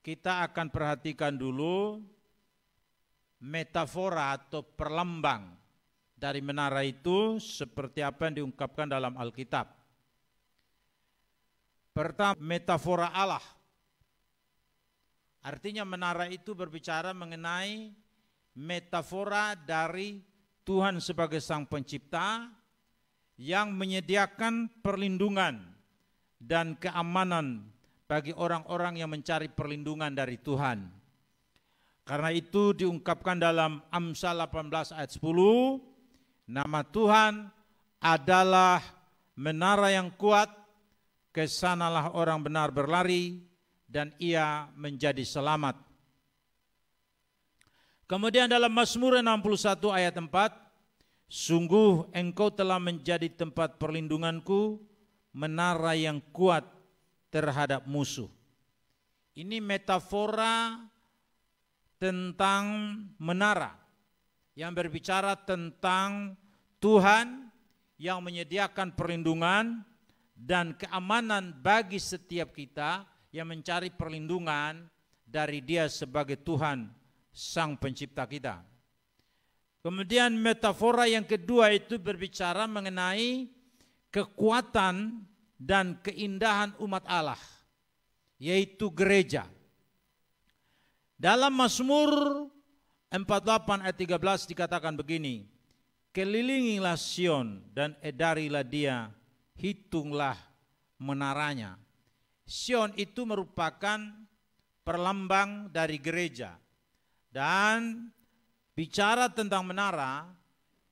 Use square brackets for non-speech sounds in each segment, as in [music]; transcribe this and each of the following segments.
kita akan perhatikan dulu metafora atau perlambang dari menara itu seperti apa yang diungkapkan dalam Alkitab. Pertama, metafora Allah. Artinya menara itu berbicara mengenai metafora dari Tuhan sebagai Sang Pencipta yang menyediakan perlindungan dan keamanan bagi orang-orang yang mencari perlindungan dari Tuhan. Karena itu diungkapkan dalam Amsal 18 ayat 10, nama Tuhan adalah menara yang kuat, kesanalah orang benar berlari, dan ia menjadi selamat. Kemudian dalam Mazmur 61 ayat 4, Sungguh engkau telah menjadi tempat perlindunganku, menara yang kuat terhadap musuh. Ini metafora tentang menara yang berbicara tentang Tuhan yang menyediakan perlindungan dan keamanan bagi setiap kita yang mencari perlindungan dari Dia sebagai Tuhan Sang Pencipta kita. Kemudian metafora yang kedua itu berbicara mengenai kekuatan dan keindahan umat Allah, yaitu gereja. Dalam Mazmur 48 ayat 13 dikatakan begini, Kelilingilah Sion dan edarilah dia, hitunglah menaranya. Sion itu merupakan perlambang dari gereja. Dan bicara tentang menara,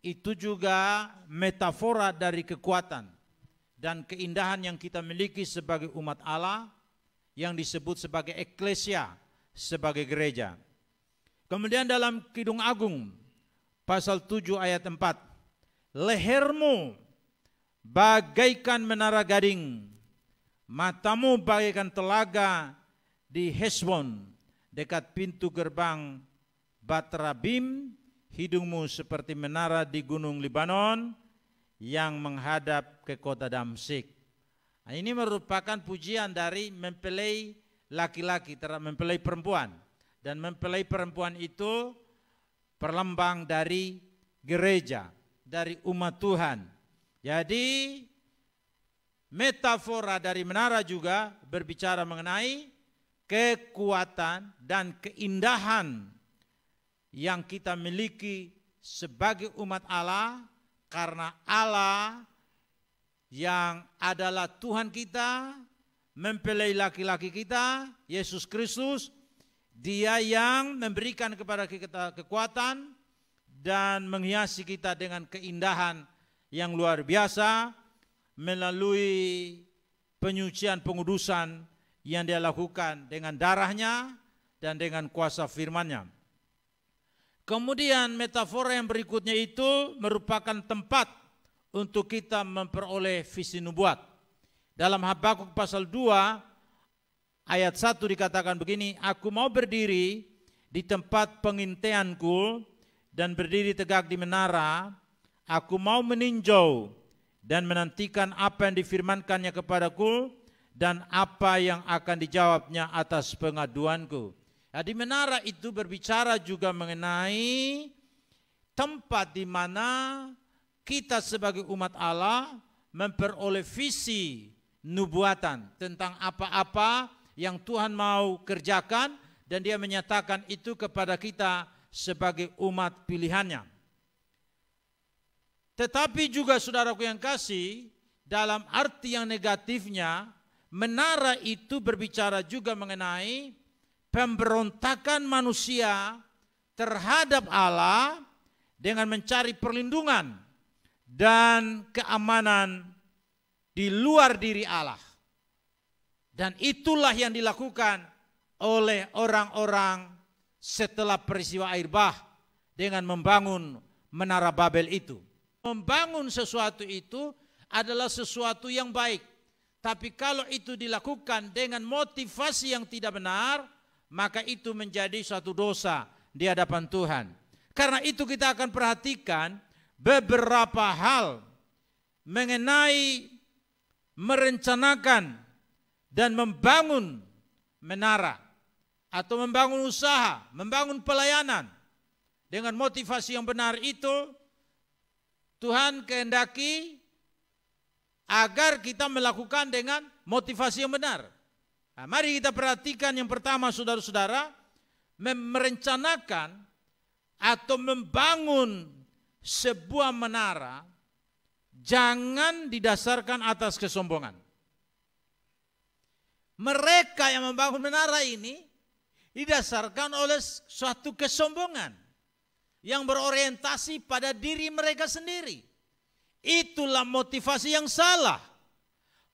itu juga metafora dari kekuatan dan keindahan yang kita miliki sebagai umat Allah yang disebut sebagai eklesia, sebagai gereja. Kemudian dalam Kidung Agung pasal 7 ayat 4, lehermu bagaikan menara gading, matamu bagaikan telaga di Heswon dekat pintu gerbang Batrabim, hidungmu seperti menara di gunung Libanon, yang menghadap ke kota Damsik. Nah, ini merupakan pujian dari mempelai laki-laki terhadap mempelai perempuan dan mempelai perempuan itu perlembang dari gereja, dari umat Tuhan. Jadi metafora dari menara juga berbicara mengenai kekuatan dan keindahan yang kita miliki sebagai umat Allah karena Allah yang adalah Tuhan kita mempelai laki-laki kita, Yesus Kristus, dia yang memberikan kepada kita kekuatan dan menghiasi kita dengan keindahan yang luar biasa melalui penyucian pengudusan yang dia lakukan dengan darahnya dan dengan kuasa firman-Nya. Kemudian metafora yang berikutnya itu merupakan tempat untuk kita memperoleh visi nubuat. Dalam Habakuk pasal 2 ayat 1 dikatakan begini, Aku mau berdiri di tempat pengintianku dan berdiri tegak di menara, aku mau meninjau dan menantikan apa yang difirmankannya kepadaku dan apa yang akan dijawabnya atas pengaduanku. Ya, di menara itu berbicara juga mengenai tempat di mana kita sebagai umat Allah memperoleh visi nubuatan tentang apa-apa yang Tuhan mau kerjakan dan dia menyatakan itu kepada kita sebagai umat pilihannya. Tetapi juga saudaraku yang kasih, dalam arti yang negatifnya, menara itu berbicara juga mengenai pemberontakan manusia terhadap Allah dengan mencari perlindungan dan keamanan di luar diri Allah. Dan itulah yang dilakukan oleh orang-orang setelah peristiwa air bah dengan membangun menara Babel itu. Membangun sesuatu itu adalah sesuatu yang baik. Tapi kalau itu dilakukan dengan motivasi yang tidak benar, maka itu menjadi suatu dosa di hadapan Tuhan. Karena itu kita akan perhatikan beberapa hal mengenai merencanakan dan membangun menara atau membangun usaha, membangun pelayanan dengan motivasi yang benar itu Tuhan kehendaki agar kita melakukan dengan motivasi yang benar. Nah, mari kita perhatikan yang pertama saudara-saudara, merencanakan atau membangun sebuah menara jangan didasarkan atas kesombongan. Mereka yang membangun menara ini didasarkan oleh suatu kesombongan yang berorientasi pada diri mereka sendiri. Itulah motivasi yang salah.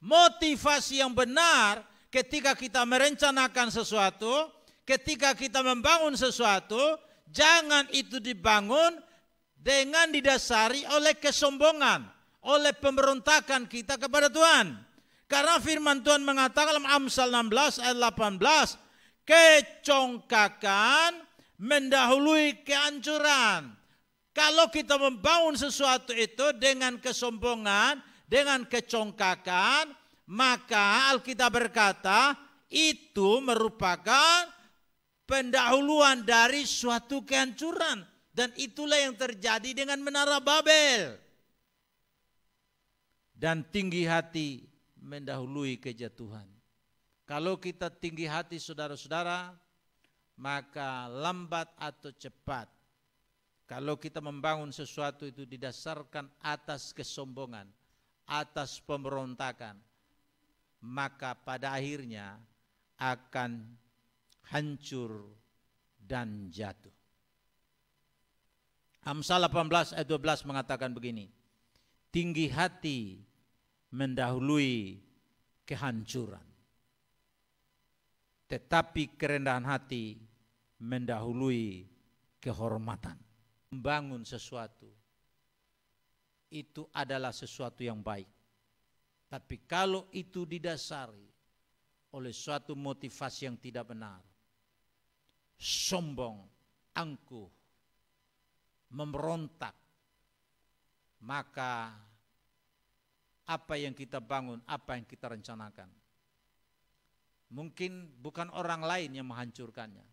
Motivasi yang benar ketika kita merencanakan sesuatu, ketika kita membangun sesuatu, jangan itu dibangun dengan didasari oleh kesombongan, oleh pemberontakan kita kepada Tuhan. Karena firman Tuhan mengatakan dalam Amsal 16 ayat 18, kecongkakan mendahului kehancuran. Kalau kita membangun sesuatu itu dengan kesombongan, dengan kecongkakan, maka Alkitab berkata itu merupakan pendahuluan dari suatu kehancuran. Dan itulah yang terjadi dengan menara Babel. Dan tinggi hati mendahului kejatuhan. Kalau kita tinggi hati saudara-saudara, maka lambat atau cepat. Kalau kita membangun sesuatu itu didasarkan atas kesombongan, atas pemberontakan, maka pada akhirnya akan hancur dan jatuh. Amsal 18 ayat 12 mengatakan begini, tinggi hati mendahului kehancuran, tetapi kerendahan hati mendahului kehormatan. Membangun sesuatu itu adalah sesuatu yang baik. Tapi kalau itu didasari oleh suatu motivasi yang tidak benar, sombong, angkuh, memberontak, maka apa yang kita bangun, apa yang kita rencanakan. Mungkin bukan orang lain yang menghancurkannya,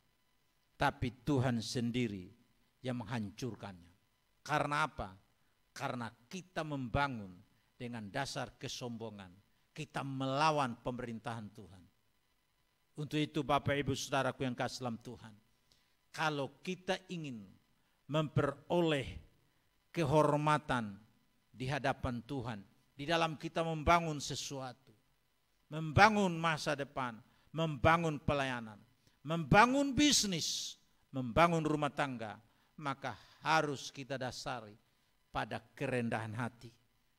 tapi Tuhan sendiri yang menghancurkannya. Karena apa? Karena kita membangun dengan dasar kesombongan. Kita melawan pemerintahan Tuhan. Untuk itu Bapak Ibu Saudaraku yang kasih dalam Tuhan. Kalau kita ingin memperoleh kehormatan di hadapan Tuhan. Di dalam kita membangun sesuatu. Membangun masa depan. Membangun pelayanan. Membangun bisnis. Membangun rumah tangga. Maka harus kita dasari pada kerendahan hati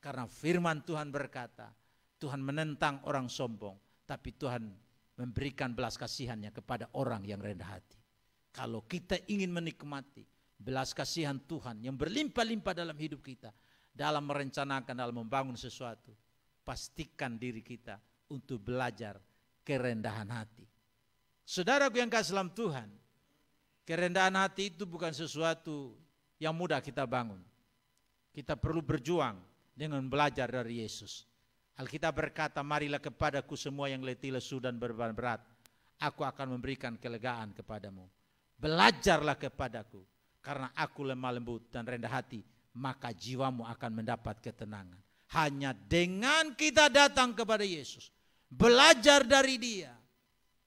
karena firman Tuhan berkata, Tuhan menentang orang sombong, tapi Tuhan memberikan belas kasihannya kepada orang yang rendah hati. Kalau kita ingin menikmati belas kasihan Tuhan yang berlimpah-limpah dalam hidup kita, dalam merencanakan, dalam membangun sesuatu, pastikan diri kita untuk belajar kerendahan hati. Saudaraku yang kasih dalam Tuhan, kerendahan hati itu bukan sesuatu yang mudah kita bangun. Kita perlu berjuang dengan belajar dari Yesus. Alkitab berkata, marilah kepadaku semua yang letih lesu dan berbeban berat. Aku akan memberikan kelegaan kepadamu. Belajarlah kepadaku, karena aku lemah lembut dan rendah hati, maka jiwamu akan mendapat ketenangan. Hanya dengan kita datang kepada Yesus, belajar dari dia,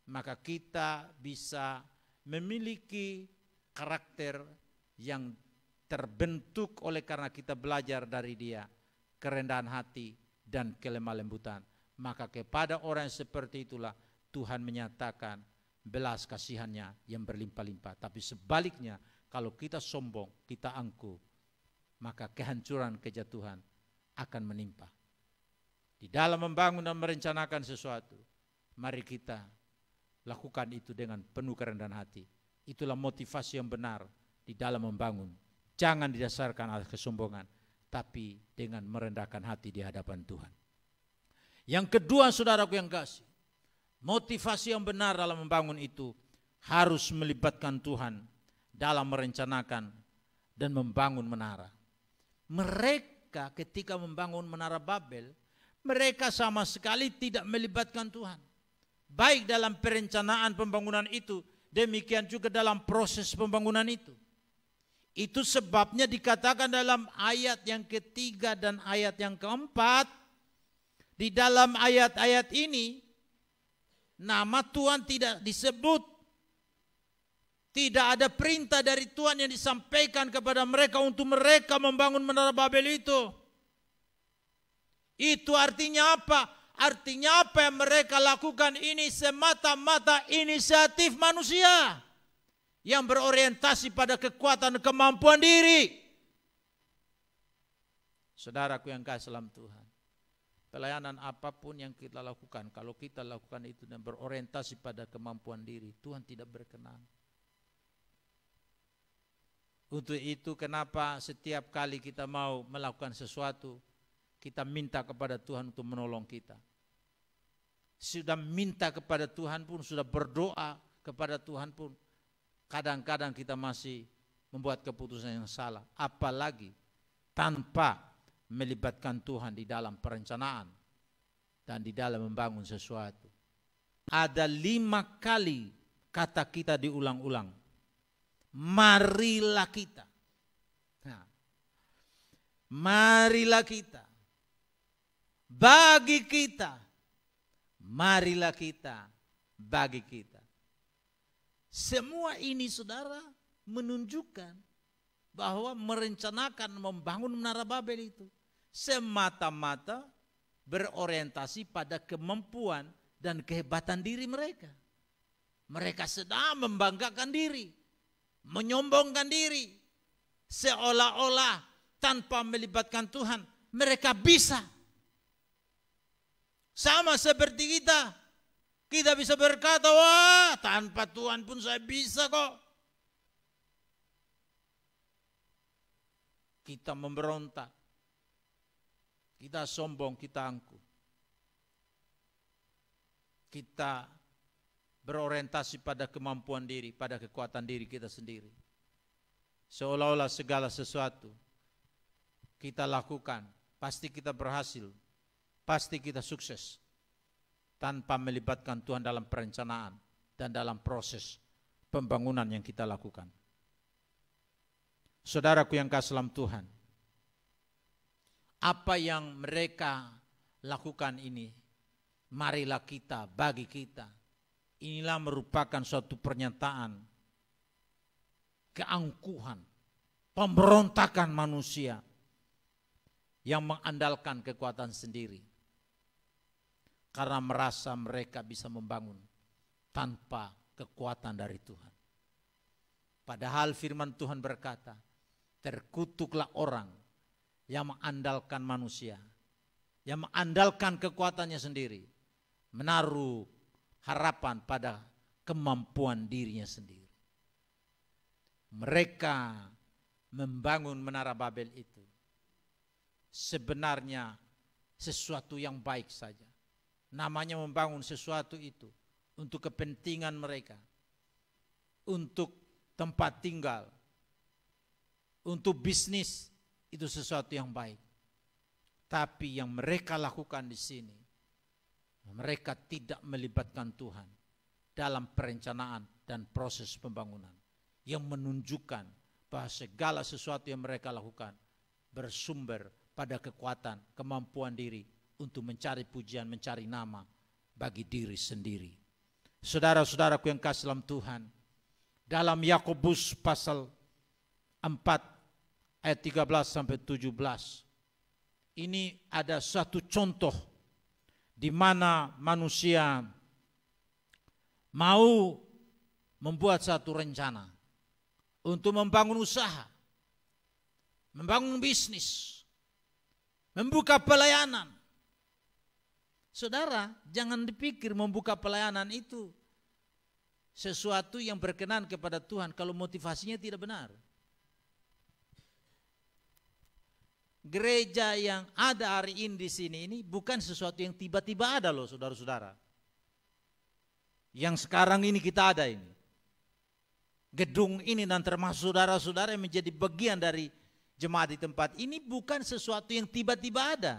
maka kita bisa memiliki karakter yang terbentuk oleh karena kita belajar dari dia kerendahan hati, dan kelemah lembutan. Maka kepada orang seperti itulah Tuhan menyatakan belas kasihannya yang berlimpah-limpah. Tapi sebaliknya kalau kita sombong, kita angku, maka kehancuran kejatuhan akan menimpa. Di dalam membangun dan merencanakan sesuatu, mari kita lakukan itu dengan penuh kerendahan hati. Itulah motivasi yang benar di dalam membangun. Jangan didasarkan atas kesombongan, tapi dengan merendahkan hati di hadapan Tuhan. Yang kedua saudaraku yang kasih, motivasi yang benar dalam membangun itu harus melibatkan Tuhan dalam merencanakan dan membangun menara. Mereka ketika membangun menara Babel, mereka sama sekali tidak melibatkan Tuhan. Baik dalam perencanaan pembangunan itu, demikian juga dalam proses pembangunan itu. Itu sebabnya dikatakan dalam ayat yang ketiga dan ayat yang keempat. Di dalam ayat-ayat ini, nama Tuhan tidak disebut. Tidak ada perintah dari Tuhan yang disampaikan kepada mereka untuk mereka membangun menara Babel itu. Itu artinya apa? Artinya apa yang mereka lakukan ini semata-mata inisiatif manusia yang berorientasi pada kekuatan dan kemampuan diri. Saudaraku yang kasih dalam Tuhan. Pelayanan apapun yang kita lakukan, kalau kita lakukan itu dan berorientasi pada kemampuan diri, Tuhan tidak berkenan. Untuk itu kenapa setiap kali kita mau melakukan sesuatu, kita minta kepada Tuhan untuk menolong kita. Sudah minta kepada Tuhan pun, sudah berdoa kepada Tuhan pun, kadang-kadang kita masih membuat keputusan yang salah, apalagi tanpa melibatkan Tuhan di dalam perencanaan dan di dalam membangun sesuatu. Ada lima kali kata kita diulang-ulang. Marilah kita. Nah, marilah kita. Bagi kita. Marilah kita. Bagi kita semua ini saudara menunjukkan bahwa merencanakan membangun menara Babel itu semata-mata berorientasi pada kemampuan dan kehebatan diri mereka. Mereka sedang membanggakan diri, menyombongkan diri, seolah-olah tanpa melibatkan Tuhan mereka bisa. Sama seperti kita kita bisa berkata, wah tanpa Tuhan pun saya bisa kok. Kita memberontak. Kita sombong, kita angkuh. Kita berorientasi pada kemampuan diri, pada kekuatan diri kita sendiri. Seolah-olah segala sesuatu kita lakukan, pasti kita berhasil, pasti kita sukses tanpa melibatkan Tuhan dalam perencanaan dan dalam proses pembangunan yang kita lakukan. Saudaraku yang kasih dalam Tuhan, apa yang mereka lakukan ini, marilah kita, bagi kita. Inilah merupakan suatu pernyataan keangkuhan, pemberontakan manusia yang mengandalkan kekuatan sendiri karena merasa mereka bisa membangun tanpa kekuatan dari Tuhan. Padahal firman Tuhan berkata, terkutuklah orang yang mengandalkan manusia, yang mengandalkan kekuatannya sendiri, menaruh harapan pada kemampuan dirinya sendiri. Mereka membangun menara Babel itu sebenarnya sesuatu yang baik saja. Namanya membangun sesuatu itu untuk kepentingan mereka, untuk tempat tinggal, untuk bisnis itu sesuatu yang baik. Tapi yang mereka lakukan di sini, mereka tidak melibatkan Tuhan dalam perencanaan dan proses pembangunan yang menunjukkan bahwa segala sesuatu yang mereka lakukan bersumber pada kekuatan, kemampuan diri untuk mencari pujian, mencari nama bagi diri sendiri. Saudara-saudaraku yang kasih dalam Tuhan, dalam Yakobus pasal 4 ayat 13 sampai 17. Ini ada satu contoh di mana manusia mau membuat satu rencana untuk membangun usaha, membangun bisnis, membuka pelayanan, Saudara, jangan dipikir membuka pelayanan itu sesuatu yang berkenan kepada Tuhan kalau motivasinya tidak benar. Gereja yang ada hari ini di sini ini bukan sesuatu yang tiba-tiba ada loh saudara-saudara. Yang sekarang ini kita ada ini. Gedung ini dan termasuk saudara-saudara yang menjadi bagian dari jemaat di tempat ini bukan sesuatu yang tiba-tiba ada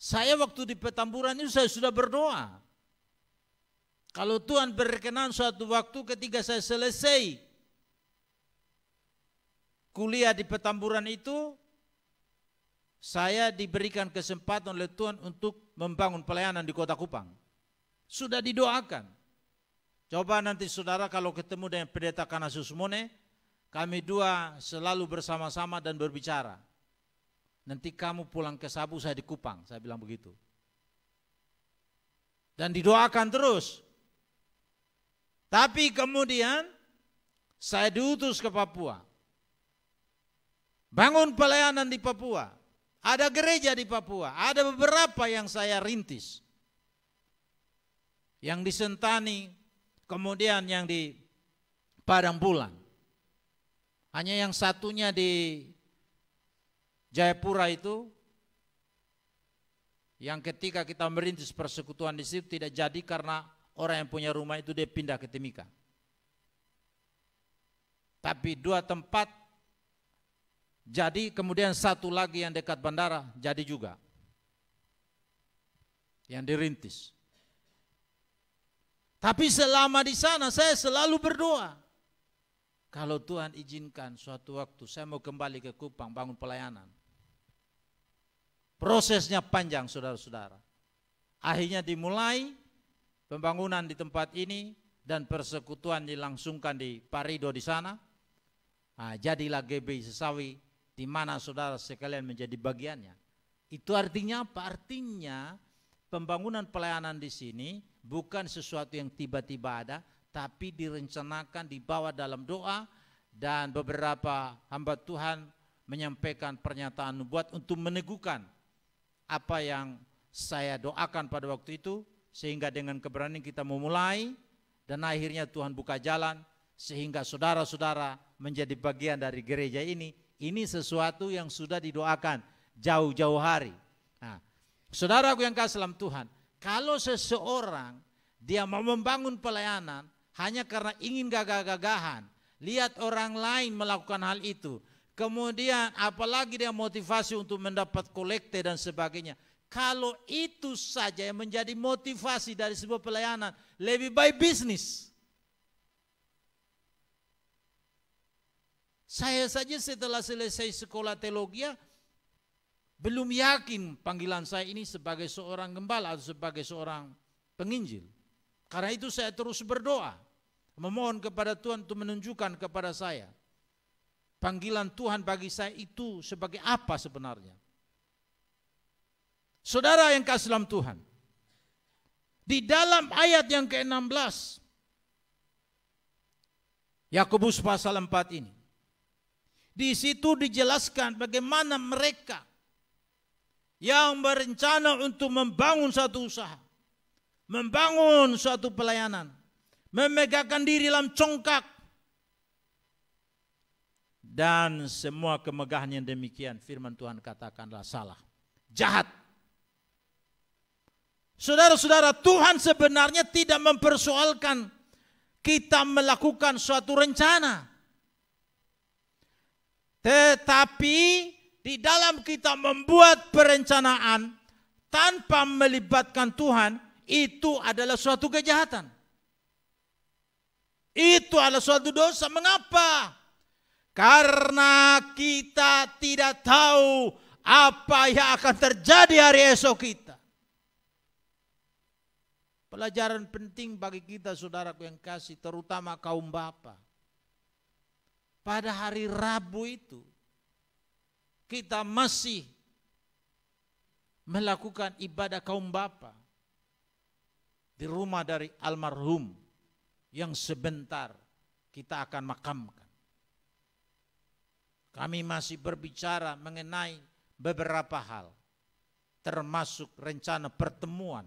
saya waktu di petamburan itu saya sudah berdoa. Kalau Tuhan berkenan suatu waktu ketika saya selesai kuliah di petamburan itu, saya diberikan kesempatan oleh Tuhan untuk membangun pelayanan di kota Kupang. Sudah didoakan. Coba nanti saudara kalau ketemu dengan pendeta Mone, kami dua selalu bersama-sama dan berbicara. Nanti kamu pulang ke Sabu saya di Kupang, saya bilang begitu. Dan didoakan terus. Tapi kemudian saya diutus ke Papua. Bangun pelayanan di Papua. Ada gereja di Papua, ada beberapa yang saya rintis. Yang di Sentani, kemudian yang di Padang Bulan. Hanya yang satunya di Jayapura itu yang ketika kita merintis persekutuan di situ tidak jadi karena orang yang punya rumah itu dia pindah ke Timika. Tapi dua tempat jadi kemudian satu lagi yang dekat bandara jadi juga. Yang dirintis. Tapi selama di sana saya selalu berdoa. Kalau Tuhan izinkan suatu waktu saya mau kembali ke Kupang bangun pelayanan. Prosesnya panjang saudara-saudara. Akhirnya dimulai pembangunan di tempat ini dan persekutuan dilangsungkan di Parido di sana. Nah, jadilah GB Sesawi di mana saudara sekalian menjadi bagiannya. Itu artinya apa? Artinya pembangunan pelayanan di sini bukan sesuatu yang tiba-tiba ada, tapi direncanakan dibawa dalam doa dan beberapa hamba Tuhan menyampaikan pernyataan nubuat untuk meneguhkan apa yang saya doakan pada waktu itu sehingga dengan keberanian kita memulai dan akhirnya Tuhan buka jalan sehingga saudara-saudara menjadi bagian dari gereja ini. Ini sesuatu yang sudah didoakan jauh-jauh hari. Nah, saudaraku yang kasih dalam Tuhan, kalau seseorang dia mau membangun pelayanan hanya karena ingin gagah-gagahan, lihat orang lain melakukan hal itu, Kemudian apalagi dia motivasi untuk mendapat kolekte dan sebagainya. Kalau itu saja yang menjadi motivasi dari sebuah pelayanan, lebih baik bisnis. Saya saja setelah selesai sekolah teologi, belum yakin panggilan saya ini sebagai seorang gembala atau sebagai seorang penginjil. Karena itu saya terus berdoa, memohon kepada Tuhan untuk menunjukkan kepada saya panggilan Tuhan bagi saya itu sebagai apa sebenarnya. Saudara yang kasih dalam Tuhan, di dalam ayat yang ke-16, Yakobus pasal 4 ini, di situ dijelaskan bagaimana mereka yang berencana untuk membangun satu usaha, membangun suatu pelayanan, memegahkan diri dalam congkak, dan semua kemegahan yang demikian firman Tuhan katakanlah salah, jahat. Saudara-saudara, Tuhan sebenarnya tidak mempersoalkan kita melakukan suatu rencana. Tetapi di dalam kita membuat perencanaan tanpa melibatkan Tuhan, itu adalah suatu kejahatan. Itu adalah suatu dosa. Mengapa? Mengapa? Karena kita tidak tahu apa yang akan terjadi hari esok kita. Pelajaran penting bagi kita saudaraku yang kasih terutama kaum bapa. Pada hari Rabu itu kita masih melakukan ibadah kaum bapa di rumah dari almarhum yang sebentar kita akan makamkan. Kami masih berbicara mengenai beberapa hal, termasuk rencana pertemuan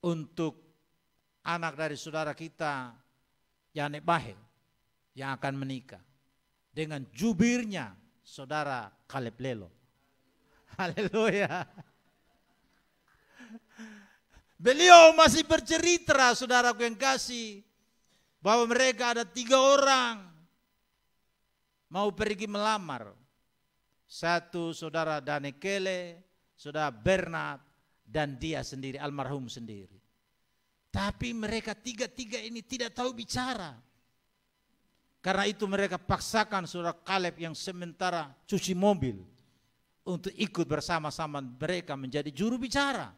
untuk anak dari saudara kita, Yanek Bahe, yang akan menikah dengan jubirnya saudara Kaleb Lelo. [laughs] Haleluya. Beliau masih bercerita, saudaraku yang kasih, bahwa mereka ada tiga orang mau pergi melamar. Satu saudara Danekele, saudara Bernard, dan dia sendiri, almarhum sendiri. Tapi mereka tiga-tiga ini tidak tahu bicara. Karena itu mereka paksakan saudara Kaleb yang sementara cuci mobil untuk ikut bersama-sama mereka menjadi juru bicara.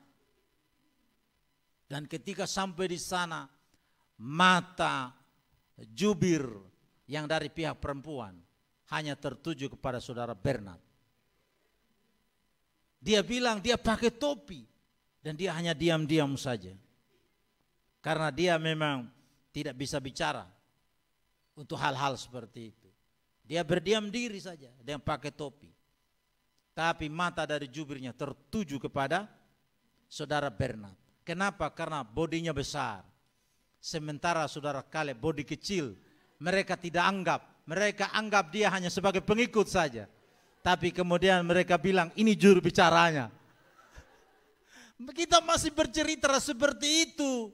Dan ketika sampai di sana, mata jubir yang dari pihak perempuan hanya tertuju kepada saudara Bernard. Dia bilang dia pakai topi dan dia hanya diam-diam saja. Karena dia memang tidak bisa bicara untuk hal-hal seperti itu. Dia berdiam diri saja dan pakai topi. Tapi mata dari jubirnya tertuju kepada saudara Bernard. Kenapa? Karena bodinya besar. Sementara saudara Kaleb bodi kecil. Mereka tidak anggap mereka anggap dia hanya sebagai pengikut saja. Tapi kemudian mereka bilang ini juru bicaranya. Kita masih bercerita seperti itu.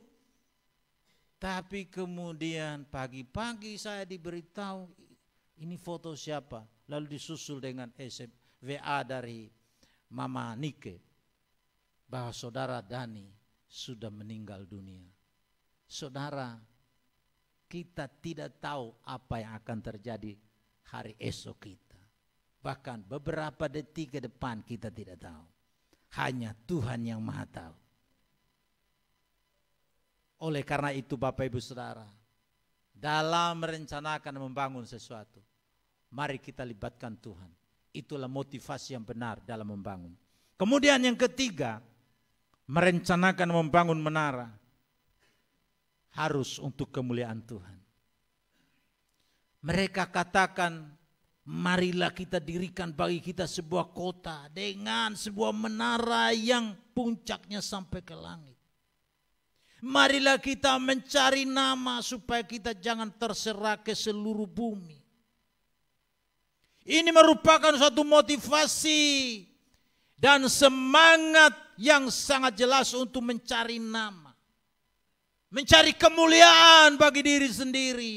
Tapi kemudian pagi-pagi saya diberitahu ini foto siapa. Lalu disusul dengan SM, WA dari Mama Nike. Bahwa saudara Dani sudah meninggal dunia. Saudara kita tidak tahu apa yang akan terjadi hari esok kita. Bahkan beberapa detik ke depan kita tidak tahu. Hanya Tuhan yang maha tahu. Oleh karena itu Bapak Ibu Saudara, dalam merencanakan membangun sesuatu, mari kita libatkan Tuhan. Itulah motivasi yang benar dalam membangun. Kemudian yang ketiga, merencanakan membangun menara harus untuk kemuliaan Tuhan. Mereka katakan, marilah kita dirikan bagi kita sebuah kota dengan sebuah menara yang puncaknya sampai ke langit. Marilah kita mencari nama supaya kita jangan terserah ke seluruh bumi. Ini merupakan suatu motivasi dan semangat yang sangat jelas untuk mencari nama mencari kemuliaan bagi diri sendiri.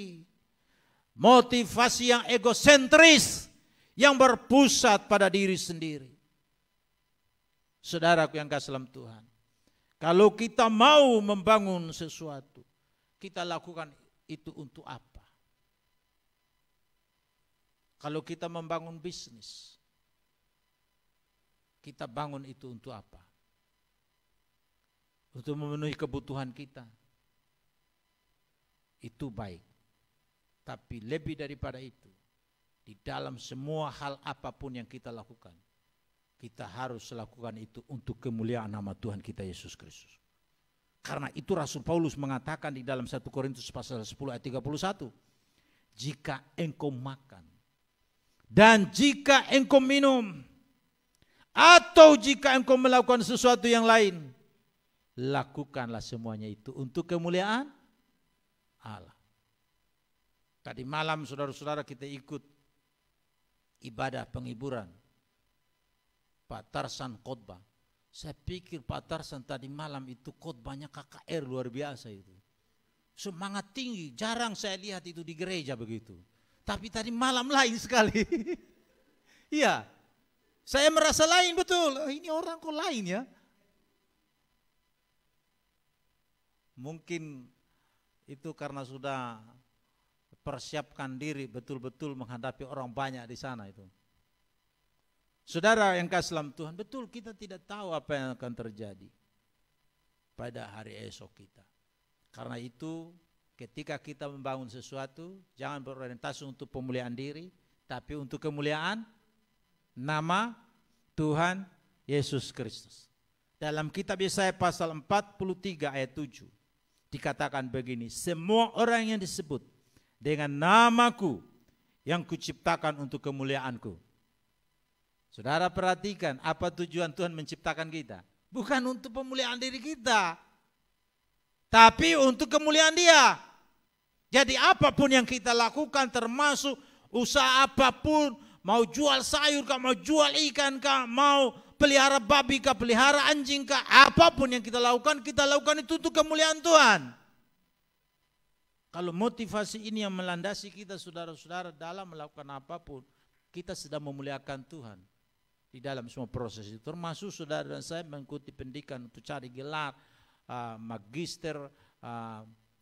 Motivasi yang egosentris yang berpusat pada diri sendiri. Saudaraku yang kasih dalam Tuhan. Kalau kita mau membangun sesuatu, kita lakukan itu untuk apa? Kalau kita membangun bisnis, kita bangun itu untuk apa? Untuk memenuhi kebutuhan kita itu baik. Tapi lebih daripada itu, di dalam semua hal apapun yang kita lakukan, kita harus lakukan itu untuk kemuliaan nama Tuhan kita Yesus Kristus. Karena itu Rasul Paulus mengatakan di dalam 1 Korintus pasal 10 ayat 31, jika engkau makan dan jika engkau minum atau jika engkau melakukan sesuatu yang lain, lakukanlah semuanya itu untuk kemuliaan Allah. Tadi malam saudara-saudara kita ikut ibadah penghiburan. Pak Tarsan khotbah. Saya pikir Pak Tarsan tadi malam itu khotbahnya KKR luar biasa itu. Semangat tinggi, jarang saya lihat itu di gereja begitu. Tapi tadi malam lain sekali. [laughs] Iya, saya merasa lain betul. Oh, ini orang kok lain ya. Mungkin itu karena sudah persiapkan diri betul-betul menghadapi orang banyak di sana itu. Saudara yang kasih dalam Tuhan, betul kita tidak tahu apa yang akan terjadi pada hari esok kita. Karena itu ketika kita membangun sesuatu, jangan berorientasi untuk pemuliaan diri, tapi untuk kemuliaan nama Tuhan Yesus Kristus. Dalam kitab Yesaya pasal 43 ayat 7 dikatakan begini, semua orang yang disebut dengan namaku yang kuciptakan untuk kemuliaanku. Saudara perhatikan apa tujuan Tuhan menciptakan kita. Bukan untuk pemuliaan diri kita. Tapi untuk kemuliaan dia. Jadi apapun yang kita lakukan termasuk usaha apapun. Mau jual sayur kah, mau jual ikan kah, mau pelihara babi kah, pelihara anjing kah, apapun yang kita lakukan, kita lakukan itu untuk kemuliaan Tuhan. Kalau motivasi ini yang melandasi kita saudara-saudara dalam melakukan apapun, kita sedang memuliakan Tuhan di dalam semua proses itu. Termasuk saudara dan saya mengikuti pendidikan untuk cari gelar, uh, magister, uh,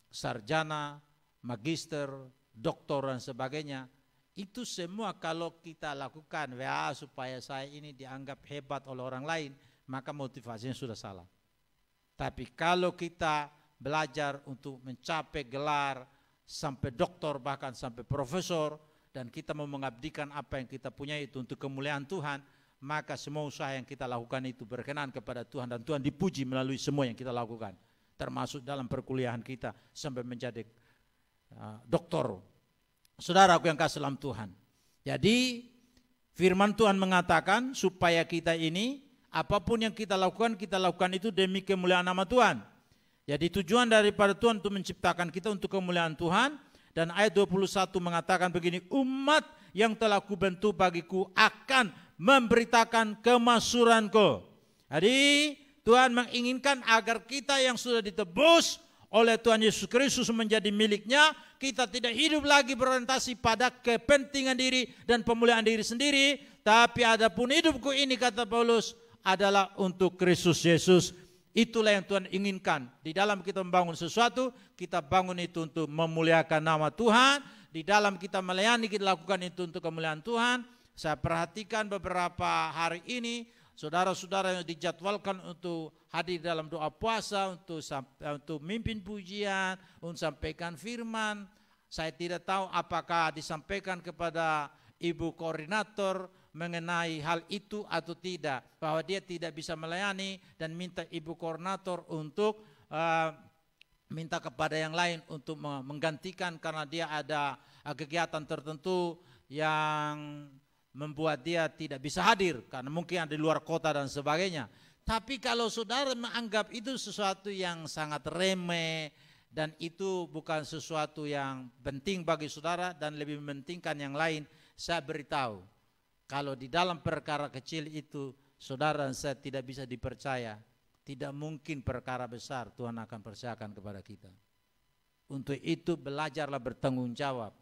sarjana, magister, doktor dan sebagainya. Itu semua kalau kita lakukan WA supaya saya ini dianggap hebat oleh orang lain, maka motivasinya sudah salah. Tapi kalau kita belajar untuk mencapai gelar sampai doktor bahkan sampai profesor dan kita mau mengabdikan apa yang kita punya itu untuk kemuliaan Tuhan, maka semua usaha yang kita lakukan itu berkenan kepada Tuhan dan Tuhan dipuji melalui semua yang kita lakukan termasuk dalam perkuliahan kita sampai menjadi uh, doktor Saudara, aku yang kasih dalam Tuhan. Jadi firman Tuhan mengatakan supaya kita ini apapun yang kita lakukan, kita lakukan itu demi kemuliaan nama Tuhan. Jadi tujuan daripada Tuhan untuk menciptakan kita untuk kemuliaan Tuhan dan ayat 21 mengatakan begini, umat yang telah kubentuk bagiku akan memberitakan kemasuranku. Jadi Tuhan menginginkan agar kita yang sudah ditebus oleh Tuhan Yesus Kristus menjadi miliknya, kita tidak hidup lagi berorientasi pada kepentingan diri dan pemuliaan diri sendiri, tapi adapun hidupku ini kata Paulus adalah untuk Kristus Yesus. Itulah yang Tuhan inginkan. Di dalam kita membangun sesuatu, kita bangun itu untuk memuliakan nama Tuhan. Di dalam kita melayani, kita lakukan itu untuk kemuliaan Tuhan. Saya perhatikan beberapa hari ini saudara-saudara yang dijadwalkan untuk hadir dalam doa puasa, untuk untuk mimpin pujian, untuk sampaikan firman. Saya tidak tahu apakah disampaikan kepada ibu koordinator mengenai hal itu atau tidak, bahwa dia tidak bisa melayani dan minta ibu koordinator untuk uh, minta kepada yang lain untuk menggantikan karena dia ada eh, kegiatan tertentu yang membuat dia tidak bisa hadir karena mungkin ada di luar kota dan sebagainya. Tapi kalau saudara menganggap itu sesuatu yang sangat remeh dan itu bukan sesuatu yang penting bagi saudara dan lebih mementingkan yang lain, saya beritahu kalau di dalam perkara kecil itu saudara dan saya tidak bisa dipercaya, tidak mungkin perkara besar Tuhan akan percayakan kepada kita. Untuk itu belajarlah bertanggung jawab.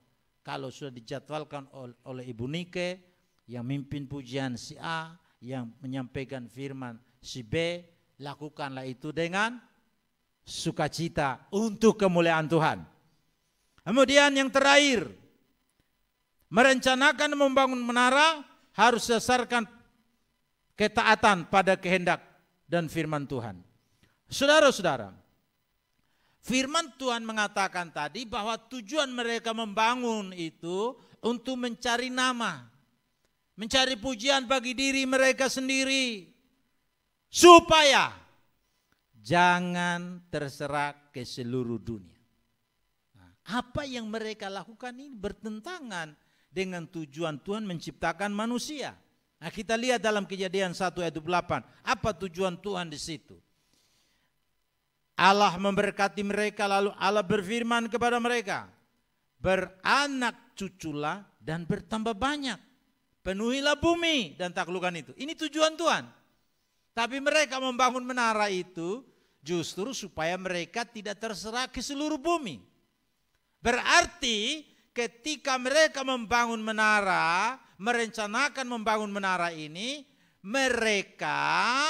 Kalau sudah dijadwalkan oleh Ibu Nike, yang mimpin pujian si A, yang menyampaikan firman si B, lakukanlah itu dengan sukacita untuk kemuliaan Tuhan. Kemudian yang terakhir, merencanakan membangun menara harus sesarkan ketaatan pada kehendak dan firman Tuhan. Saudara-saudara, firman Tuhan mengatakan tadi bahwa tujuan mereka membangun itu untuk mencari nama mencari pujian bagi diri mereka sendiri supaya jangan terserak ke seluruh dunia. Nah, apa yang mereka lakukan ini bertentangan dengan tujuan Tuhan menciptakan manusia. Nah, kita lihat dalam kejadian 1 ayat 8, apa tujuan Tuhan di situ? Allah memberkati mereka lalu Allah berfirman kepada mereka, beranak cuculah dan bertambah banyak Penuhilah bumi dan taklukan itu. Ini tujuan Tuhan. Tapi mereka membangun menara itu justru supaya mereka tidak terserah ke seluruh bumi. Berarti ketika mereka membangun menara, merencanakan membangun menara ini, mereka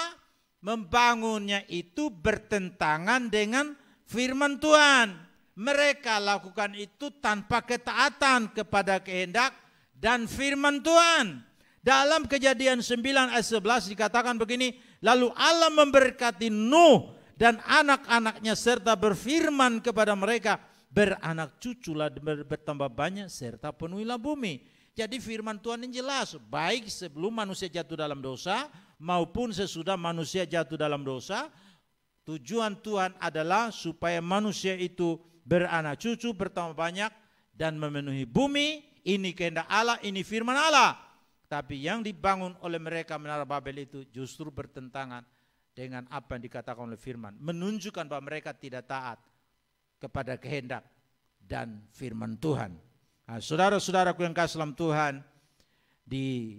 membangunnya itu bertentangan dengan firman Tuhan. Mereka lakukan itu tanpa ketaatan kepada kehendak dan firman Tuhan. Dalam kejadian 9 ayat 11 dikatakan begini, lalu Allah memberkati Nuh dan anak-anaknya serta berfirman kepada mereka, beranak cuculah bertambah banyak serta penuhilah bumi. Jadi firman Tuhan yang jelas, baik sebelum manusia jatuh dalam dosa maupun sesudah manusia jatuh dalam dosa, tujuan Tuhan adalah supaya manusia itu beranak cucu bertambah banyak dan memenuhi bumi ini kehendak Allah, ini firman Allah. Tapi yang dibangun oleh mereka menara Babel itu justru bertentangan dengan apa yang dikatakan oleh firman. Menunjukkan bahwa mereka tidak taat kepada kehendak dan firman Tuhan. Nah, saudara-saudaraku yang kasih dalam Tuhan, di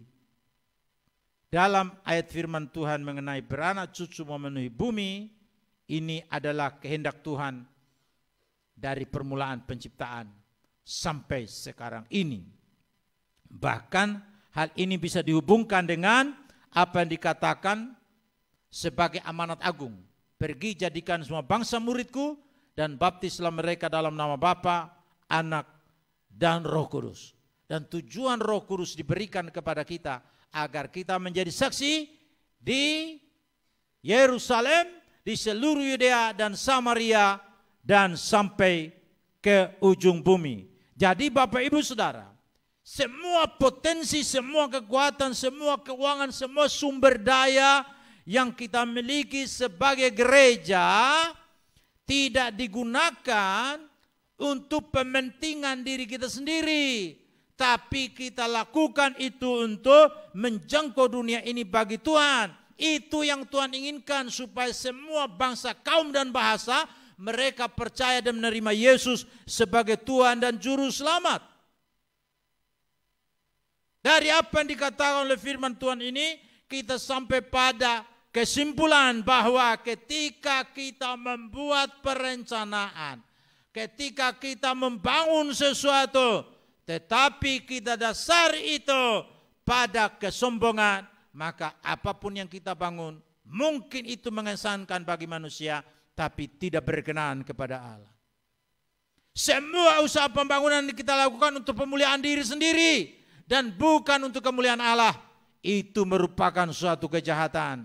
dalam ayat firman Tuhan mengenai beranak cucu memenuhi bumi, ini adalah kehendak Tuhan dari permulaan penciptaan sampai sekarang ini. Bahkan hal ini bisa dihubungkan dengan apa yang dikatakan sebagai amanat agung. Pergi jadikan semua bangsa muridku dan baptislah mereka dalam nama Bapa, Anak, dan Roh Kudus. Dan tujuan Roh Kudus diberikan kepada kita agar kita menjadi saksi di Yerusalem, di seluruh Yudea dan Samaria dan sampai ke ujung bumi. Jadi Bapak Ibu Saudara, semua potensi, semua kekuatan, semua keuangan, semua sumber daya yang kita miliki sebagai gereja tidak digunakan untuk pementingan diri kita sendiri. Tapi kita lakukan itu untuk menjangkau dunia ini bagi Tuhan. Itu yang Tuhan inginkan supaya semua bangsa, kaum dan bahasa mereka percaya dan menerima Yesus sebagai Tuhan dan Juru Selamat. Dari apa yang dikatakan oleh firman Tuhan ini, kita sampai pada kesimpulan bahwa ketika kita membuat perencanaan, ketika kita membangun sesuatu, tetapi kita dasar itu pada kesombongan, maka apapun yang kita bangun mungkin itu mengesankan bagi manusia, tapi tidak berkenan kepada Allah. Semua usaha pembangunan yang kita lakukan untuk pemuliaan diri sendiri dan bukan untuk kemuliaan Allah. Itu merupakan suatu kejahatan.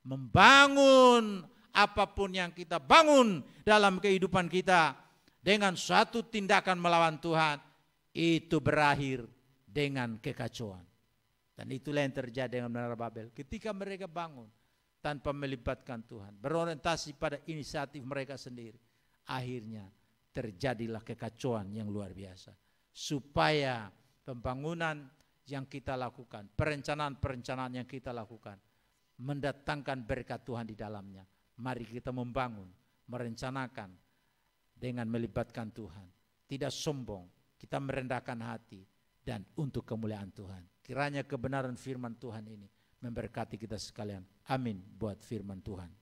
Membangun apapun yang kita bangun dalam kehidupan kita dengan suatu tindakan melawan Tuhan itu berakhir dengan kekacauan. Dan itulah yang terjadi dengan menara Babel. Ketika mereka bangun, tanpa melibatkan Tuhan, berorientasi pada inisiatif mereka sendiri. Akhirnya terjadilah kekacauan yang luar biasa. Supaya pembangunan yang kita lakukan, perencanaan-perencanaan yang kita lakukan, mendatangkan berkat Tuhan di dalamnya. Mari kita membangun, merencanakan dengan melibatkan Tuhan. Tidak sombong, kita merendahkan hati dan untuk kemuliaan Tuhan. Kiranya kebenaran firman Tuhan ini memberkati kita sekalian. Amin buat firman Tuhan.